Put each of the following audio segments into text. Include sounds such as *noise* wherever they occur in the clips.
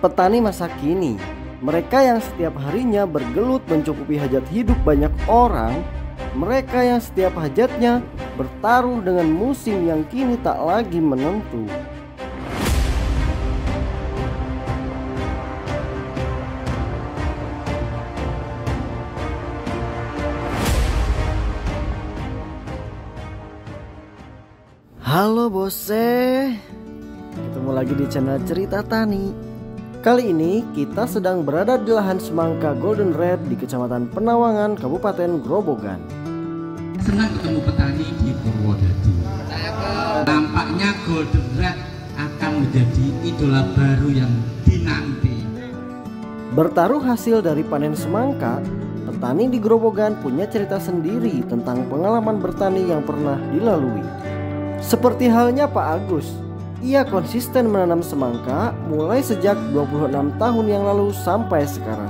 petani masa kini. Mereka yang setiap harinya bergelut mencukupi hajat hidup banyak orang, mereka yang setiap hajatnya bertaruh dengan musim yang kini tak lagi menentu. Halo Bose, ketemu lagi di channel Cerita Tani Kali ini kita sedang berada di lahan semangka Golden Red di Kecamatan Penawangan, Kabupaten Grobogan. Senang ketemu petani di Purwodadi. Nampaknya Golden Red akan menjadi idola baru yang dinanti. Bertaruh hasil dari panen semangka, petani di Grobogan punya cerita sendiri tentang pengalaman bertani yang pernah dilalui. Seperti halnya Pak Agus, ia konsisten menanam semangka mulai sejak 26 tahun yang lalu sampai sekarang.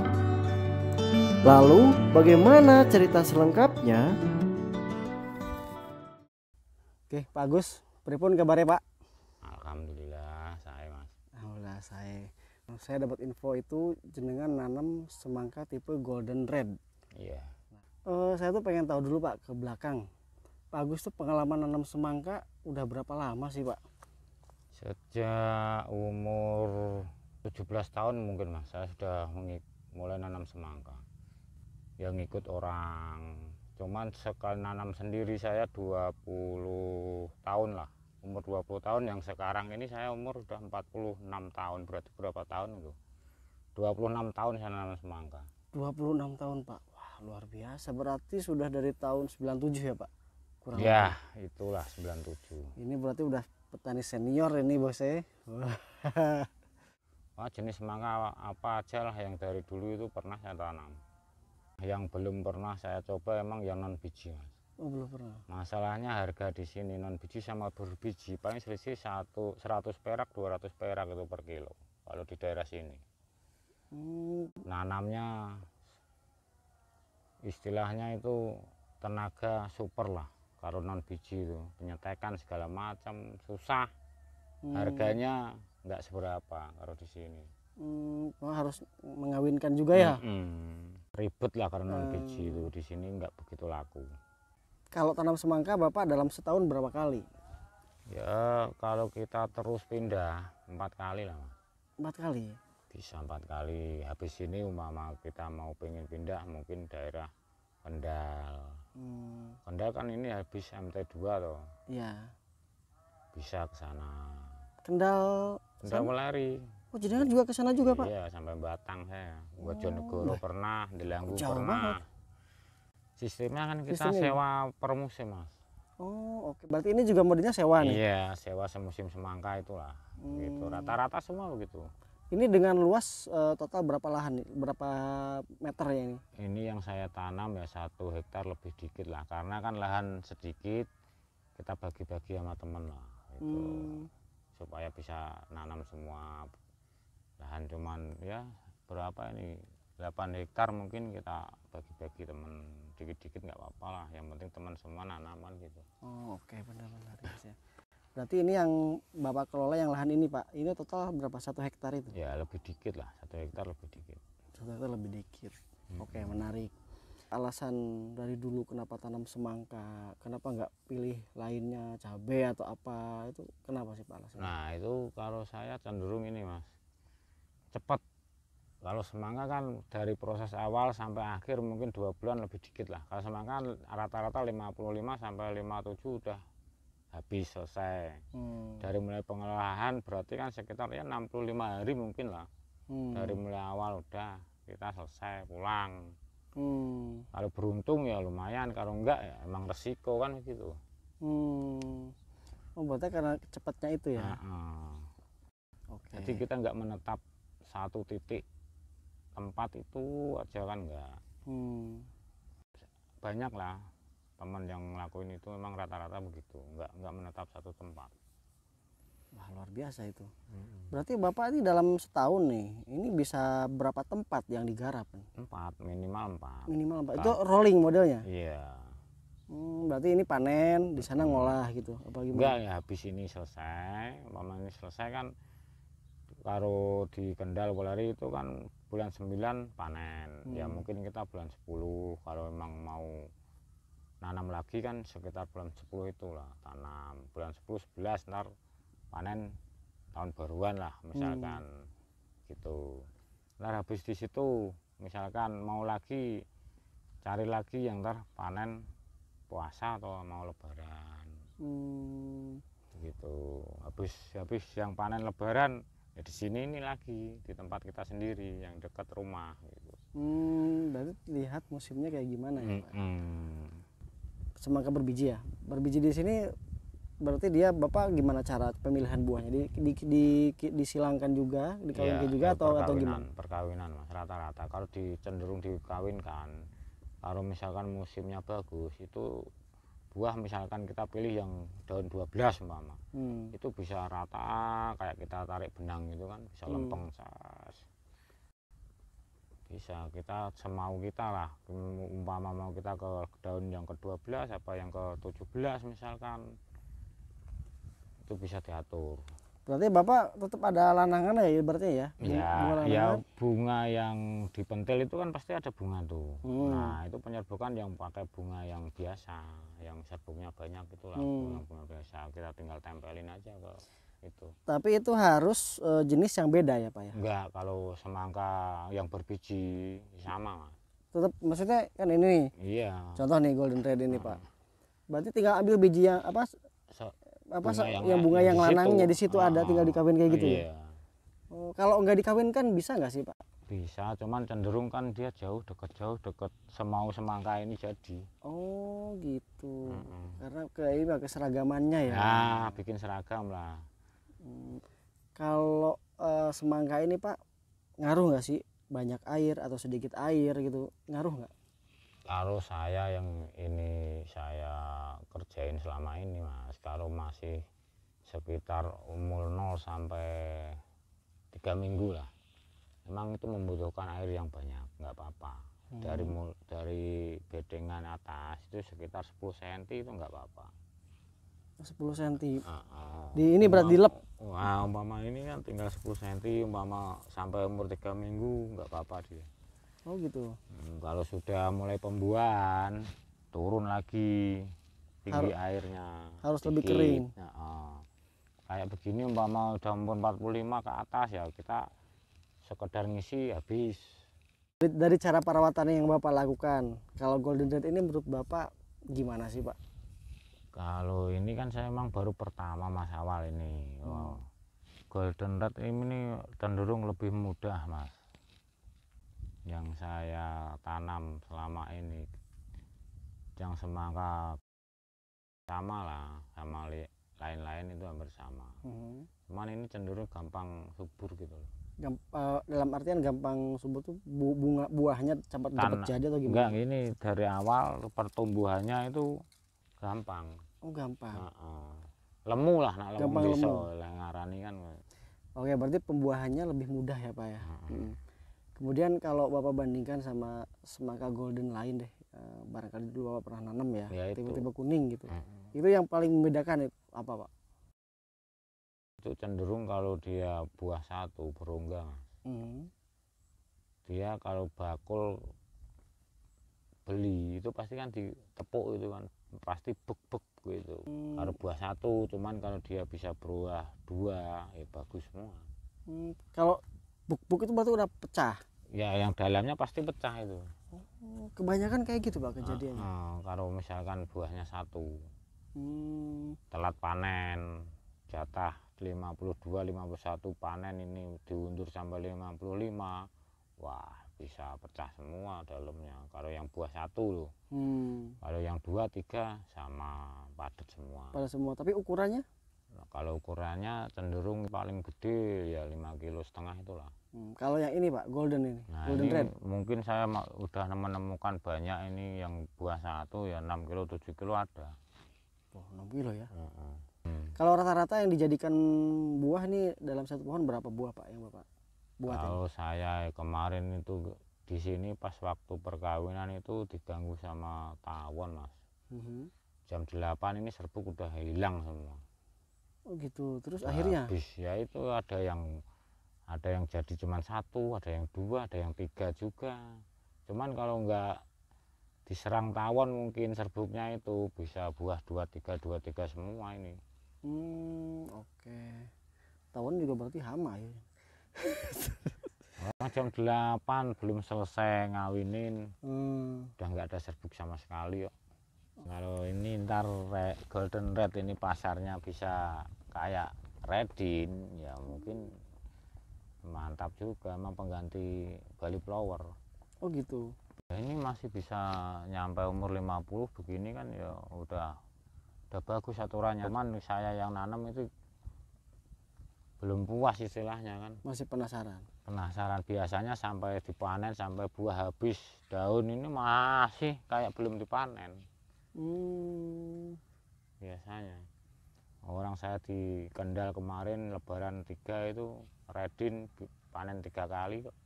Lalu, bagaimana cerita selengkapnya? Oke, Pak Agus, pripun kabarnya Pak? Alhamdulillah, saya Mas. Alhamdulillah, saya. Saya dapat info itu jenengan nanam semangka tipe Golden Red. Iya. Eh, saya tuh pengen tahu dulu Pak ke belakang. Pak Agus tuh pengalaman nanam semangka udah berapa lama sih Pak? sejak umur 17 tahun mungkin mas saya sudah mulai nanam semangka yang ikut orang cuman sekali nanam sendiri saya 20 tahun lah umur 20 tahun yang sekarang ini saya umur udah 46 tahun berarti berapa tahun itu 26 tahun saya nanam semangka 26 tahun pak wah luar biasa berarti sudah dari tahun 97 ya pak kurang ya lebih. itulah 97 ini berarti udah petani senior ini bos ya. *laughs* Wah, jenis semangka apa aja lah yang dari dulu itu pernah saya tanam yang belum pernah saya coba emang yang non biji mas oh, belum pernah masalahnya harga di sini non biji sama berbiji paling selisih satu seratus perak 200 perak itu per kilo kalau di daerah sini hmm. nanamnya istilahnya itu tenaga super lah non biji itu penyetekan segala macam susah hmm. harganya nggak seberapa kalau di sini hmm, harus mengawinkan juga ya hmm, ribet lah karena non hmm. biji itu di sini nggak begitu laku kalau tanam semangka bapak dalam setahun berapa kali ya kalau kita terus pindah empat kali lah empat kali bisa empat kali habis ini umama kita mau pengen pindah mungkin daerah Kendal. Hmm. Kendal kan ini habis MT2 toh. Iya. Bisa ke sana. Kendal Kendal Melari. Oh, jadi kan juga ke sana juga, Pak? Iya, sampai Batang saya. Buat oh. Jonegoro pernah, Delanggu pernah. Banget. Sistemnya kan kita Sistemnya. Ya? sewa per musim, Mas. Oh, oke. Okay. Berarti ini juga modenya sewa nih? Iya, sewa semusim semangka itulah. Gitu. Hmm. Gitu. Rata-rata semua begitu. Ini dengan luas uh, total berapa lahan Berapa meter ya ini? Ini yang saya tanam ya satu hektar lebih dikit lah, karena kan lahan sedikit kita bagi-bagi sama teman lah itu hmm. supaya bisa nanam semua lahan cuman ya berapa ini 8 hektar mungkin kita bagi-bagi temen dikit-dikit nggak apa-apa lah yang penting teman semua nanaman gitu oh oke okay. benar-benar ya Berarti ini yang Bapak kelola yang lahan ini Pak, ini total berapa satu hektar itu? Ya lebih dikit lah, satu hektar lebih dikit. Satu hektar lebih dikit. Hmm. Oke menarik. Alasan dari dulu kenapa tanam semangka, kenapa nggak pilih lainnya cabai atau apa itu kenapa sih Pak alasannya? Nah itu kalau saya cenderung ini Mas, cepat. Kalau semangka kan dari proses awal sampai akhir mungkin dua bulan lebih dikit lah. Kalau semangka kan rata-rata 55 sampai 57 udah habis selesai hmm. dari mulai pengolahan berarti kan sekitar ya 65 hari mungkin lah hmm. dari mulai awal udah kita selesai pulang hmm. kalau beruntung ya lumayan kalau enggak ya emang resiko kan gitu hmm. oh berarti karena cepatnya itu ya uh -uh. Okay. jadi kita enggak menetap satu titik tempat itu aja kan enggak hmm. banyak lah teman yang ngelakuin itu memang rata-rata begitu nggak nggak menetap satu tempat Wah luar biasa itu. Berarti bapak ini dalam setahun nih, ini bisa berapa tempat yang digarap? Empat, minimal empat. Minimal empat. empat. Itu rolling modelnya? Iya. Hmm, berarti ini panen, di sana ngolah gitu, apa gimana? Enggak ya, habis ini selesai, mama ini selesai kan, kalau di Kendal Polari itu kan bulan 9 panen, ya, hmm. ya mungkin kita bulan 10 kalau memang mau nanam lagi kan sekitar bulan 10 itulah tanam bulan 10 11 ntar panen tahun baruan lah misalkan hmm. gitu ntar habis di situ misalkan mau lagi cari lagi yang ntar panen puasa atau mau lebaran hmm. gitu habis habis yang panen lebaran ya di sini ini lagi di tempat kita sendiri yang dekat rumah gitu. Hmm, berarti lihat musimnya kayak gimana ya, Hmm, semangka berbiji ya berbiji di sini berarti dia bapak gimana cara pemilihan buahnya di di, di, disilangkan juga dikawinkan ya, juga atau atau gimana perkawinan mas rata-rata kalau di, cenderung dikawinkan kalau misalkan musimnya bagus itu buah misalkan kita pilih yang daun 12 mama hmm. itu bisa rata kayak kita tarik benang gitu kan bisa hmm. lempeng sas bisa kita semau kita lah umpama mau kita ke daun yang ke-12 apa yang ke-17 misalkan itu bisa diatur berarti bapak tetap ada lanangan ya berarti ya ya, bunga ya bunga yang dipentil itu kan pasti ada bunga tuh hmm. nah itu penyerbukan yang pakai bunga yang biasa yang serbuknya banyak itulah hmm. bunga bunga biasa kita tinggal tempelin aja ke itu tapi itu harus e, jenis yang beda ya pak ya enggak kalau semangka yang berbiji sama tetap maksudnya kan ini nih iya contoh nih golden red ini hmm. pak berarti tinggal ambil biji yang apa so, apa bunga yang, yang bunga yang di lanangnya situ. di situ oh. ada tinggal ah, dikawin kayak gitu ya? iya. ya oh, kalau nggak dikawinkan bisa enggak sih pak bisa cuman cenderung kan dia jauh deket jauh deket semau semangka ini jadi oh gitu mm -hmm. karena kayak ini seragamannya ya nah bikin seragam lah kalau e, semangka ini Pak ngaruh nggak sih banyak air atau sedikit air gitu ngaruh nggak? Kalau saya yang ini saya kerjain selama ini mas, kalau masih sekitar umur 0 sampai 3 minggu lah, memang itu membutuhkan air yang banyak, nggak apa-apa. Hmm. Dari dari bedengan atas itu sekitar 10 cm itu nggak apa-apa 10 cm. Uh, uh, di ini berat dilep. Wah, umpama ini kan tinggal 10 cm, umpama sampai umur 3 minggu nggak apa-apa dia. Oh gitu. Hmm, kalau sudah mulai pembuahan, turun lagi tinggi Har airnya. Harus dikit. lebih kering. Ya, uh. Kayak begini umpama udah umur 45 ke atas ya kita sekedar ngisi habis. Dari cara perawatannya yang Bapak lakukan, kalau Golden Red ini menurut Bapak gimana sih Pak? kalau ini kan saya emang baru pertama mas awal ini hmm. golden red ini cenderung lebih mudah mas yang saya tanam selama ini yang semangka sama lah sama lain-lain itu hampir sama hmm. cuman ini cenderung gampang subur gitu loh Gamp, uh, eh, dalam artian gampang subur tuh bu, bunga buahnya cepat cepat jadi atau gimana enggak ini dari awal pertumbuhannya itu gampang oh gampang uh -uh. lemu lah nak lemu gampang lemu lah ngarani kan oke berarti pembuahannya lebih mudah ya pak ya uh -uh. kemudian kalau bapak bandingkan sama semangka golden lain deh eh, barangkali dulu bapak pernah nanam ya, ya tiba-tiba ya kuning gitu uh -uh. itu yang paling membedakan itu apa pak itu cenderung kalau dia buah satu berongga -huh. Hmm. dia kalau bakul beli itu pasti kan ditepuk itu kan pasti bek-bek gitu hmm. kalau buah satu cuman kalau dia bisa berbuah dua ya bagus semua hmm, kalau buk-buk itu batu udah pecah ya yang dalamnya pasti pecah itu oh, kebanyakan kayak gitu pak kejadiannya uh, uh, kalau misalkan buahnya satu hmm. telat panen jatah 52 51 panen ini diundur sampai 55 wah bisa pecah semua dalamnya kalau yang buah satu loh hmm. kalau yang dua tiga sama padat semua padat semua tapi ukurannya nah, kalau ukurannya cenderung paling gede ya lima kilo setengah itulah hmm. kalau yang ini pak golden ini nah, golden ini red mungkin saya udah menemukan banyak ini yang buah satu ya enam kilo tujuh kilo ada oh, 6 kilo ya hmm. Hmm. kalau rata-rata yang dijadikan buah nih dalam satu pohon berapa buah pak yang bapak buat kalau ini? saya kemarin itu di sini pas waktu perkawinan itu diganggu sama tawon mas mm -hmm. jam 8 ini serbuk udah hilang semua oh gitu terus nah, akhirnya habis ya itu ada yang ada yang jadi cuma satu ada yang dua ada yang tiga juga cuman kalau enggak diserang tawon mungkin serbuknya itu bisa buah dua tiga dua tiga semua ini hmm oke okay. tawon juga berarti hama ya Orang jam 8 belum selesai ngawinin. Hmm. Udah nggak ada serbuk sama sekali kok. Kalau ini ntar re, golden red ini pasarnya bisa kayak redin ya mungkin mantap juga emang pengganti bali flower. Oh gitu. Ya, ini masih bisa nyampe umur 50 begini kan ya udah udah bagus aturannya. Cuman saya yang nanam itu belum puas istilahnya kan masih penasaran penasaran biasanya sampai dipanen sampai buah habis daun ini masih kayak belum dipanen hmm. biasanya orang saya di Kendal kemarin lebaran tiga itu redin panen tiga kali kok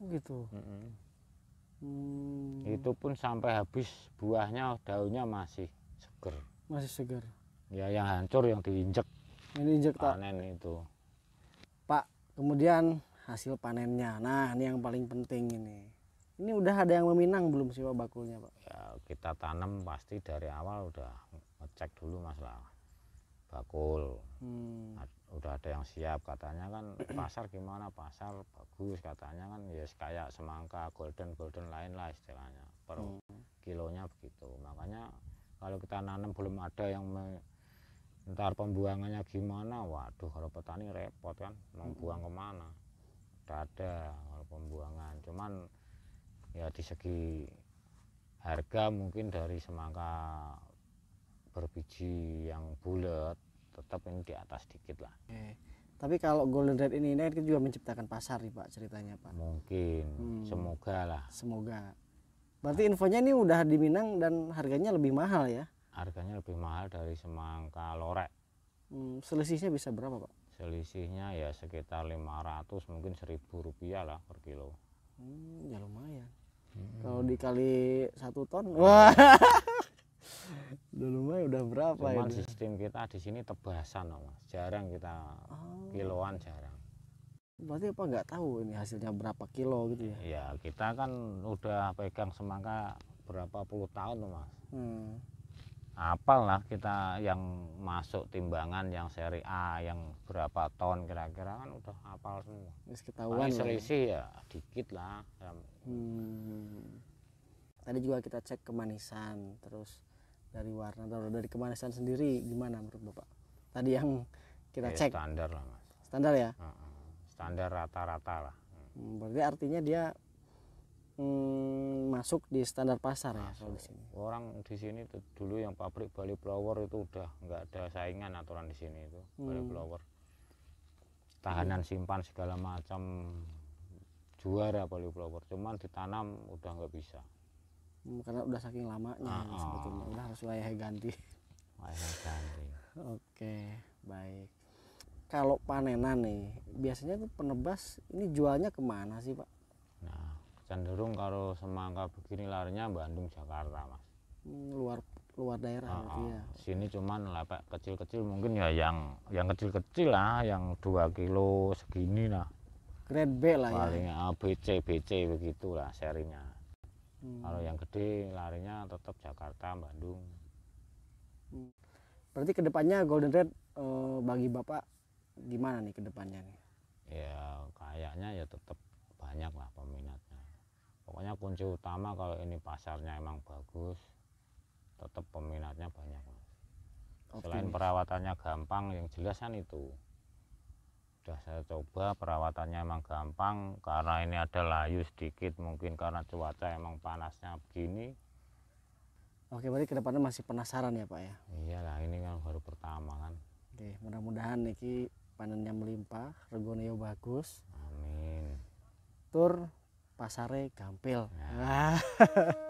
oh, gitu mm -mm. Hmm. Itu pun sampai habis buahnya daunnya masih seger. Masih seger. Ya yang hancur yang diinjek ini injektor panen itu pak kemudian hasil panennya nah ini yang paling penting ini ini udah ada yang meminang belum sih pak bakulnya pak ya kita tanam pasti dari awal udah ngecek dulu masalah bakul hmm. udah ada yang siap katanya kan pasar gimana pasar bagus katanya kan ya yes, kayak semangka golden golden lain lah istilahnya per hmm. kilonya begitu makanya kalau kita nanam belum ada yang ntar pembuangannya gimana waduh kalau petani repot kan mau buang kemana tidak ada kalau pembuangan cuman ya di segi harga mungkin dari semangka berbiji yang bulat tetap ini di atas dikit lah eh, tapi kalau golden red ini ini kan juga menciptakan pasar nih pak ceritanya pak mungkin hmm. semoga lah semoga berarti infonya ini udah di Minang dan harganya lebih mahal ya harganya lebih mahal dari semangka lorek hmm, selisihnya bisa berapa pak selisihnya ya sekitar 500 mungkin 1000 rupiah lah per kilo hmm, ya lumayan hmm. kalau dikali satu ton hmm. wah *laughs* udah lumayan udah berapa Cuman sistem kita di sini tebasan mas jarang kita oh. kiloan jarang berarti apa nggak tahu ini hasilnya berapa kilo gitu ya ya kita kan udah pegang semangka berapa puluh tahun mas hmm apalah kita yang masuk timbangan yang seri A yang berapa ton kira-kira kan udah hafal semua. Wis ketahuan. Ya. selisih ya. ya dikit lah. Hmm. Tadi juga kita cek kemanisan terus dari warna dari kemanisan sendiri gimana menurut Bapak? Tadi yang kita ya, cek standar lah Mas. Standar ya? Standar rata-rata lah. Hmm, berarti artinya dia Hmm, masuk di standar pasar masuk. ya kalau di sini. Orang di sini tuh, dulu yang pabrik Bali Flower itu udah nggak ada saingan aturan di sini itu hmm. Bali Flower. Tahanan simpan segala macam juara Bali Flower. Cuman ditanam udah nggak bisa. Hmm, karena udah saking lamanya ah, ah. sebetulnya udah harus wayah ganti. Wayah ganti. *laughs* Oke, baik. Kalau panenan nih, biasanya tuh penebas ini jualnya kemana sih pak? Nah, cenderung kalau semangka begini larinya Bandung Jakarta mas hmm, luar luar daerah uh, ya. Ah. sini cuman pak kecil-kecil mungkin ya yang yang kecil-kecil lah yang dua kilo segini lah grade B lah ya. paling ya ah, BC BC begitulah serinya hmm. kalau yang gede larinya tetap Jakarta Bandung hmm. berarti kedepannya Golden Red eh, bagi bapak gimana nih kedepannya nih ya kayaknya ya tetap banyak lah peminat pokoknya kunci utama kalau ini pasarnya emang bagus tetap peminatnya banyak okay. selain perawatannya gampang yang jelasan itu sudah saya coba perawatannya emang gampang karena ini ada layu sedikit mungkin karena cuaca emang panasnya begini oke berarti kedepannya masih penasaran ya pak ya iyalah ini kan baru pertama kan oke mudah-mudahan ini panennya melimpah regoneo bagus amin tur pasare gampil. Nah. *laughs*